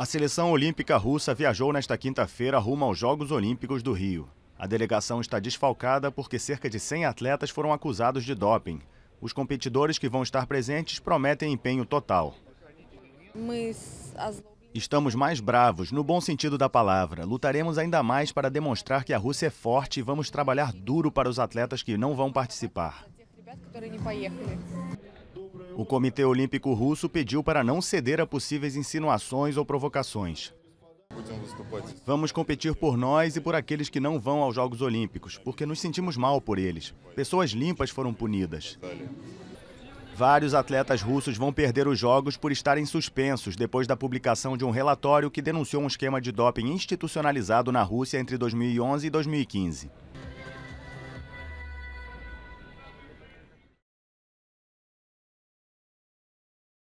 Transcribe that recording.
A seleção olímpica russa viajou nesta quinta-feira rumo aos Jogos Olímpicos do Rio. A delegação está desfalcada porque cerca de 100 atletas foram acusados de doping. Os competidores que vão estar presentes prometem empenho total. Estamos mais bravos, no bom sentido da palavra. Lutaremos ainda mais para demonstrar que a Rússia é forte e vamos trabalhar duro para os atletas que não vão participar. O Comitê Olímpico Russo pediu para não ceder a possíveis insinuações ou provocações. Vamos competir por nós e por aqueles que não vão aos Jogos Olímpicos, porque nos sentimos mal por eles. Pessoas limpas foram punidas. Vários atletas russos vão perder os jogos por estarem suspensos depois da publicação de um relatório que denunciou um esquema de doping institucionalizado na Rússia entre 2011 e 2015.